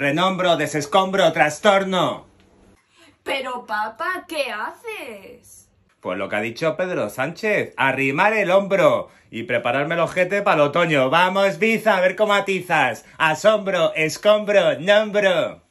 Renombro, desescombro, trastorno. Pero papá, ¿qué haces? Pues lo que ha dicho Pedro Sánchez, arrimar el hombro y prepararme el ojete para el otoño. Vamos, Biza, a ver cómo atizas. Asombro, escombro, nombro.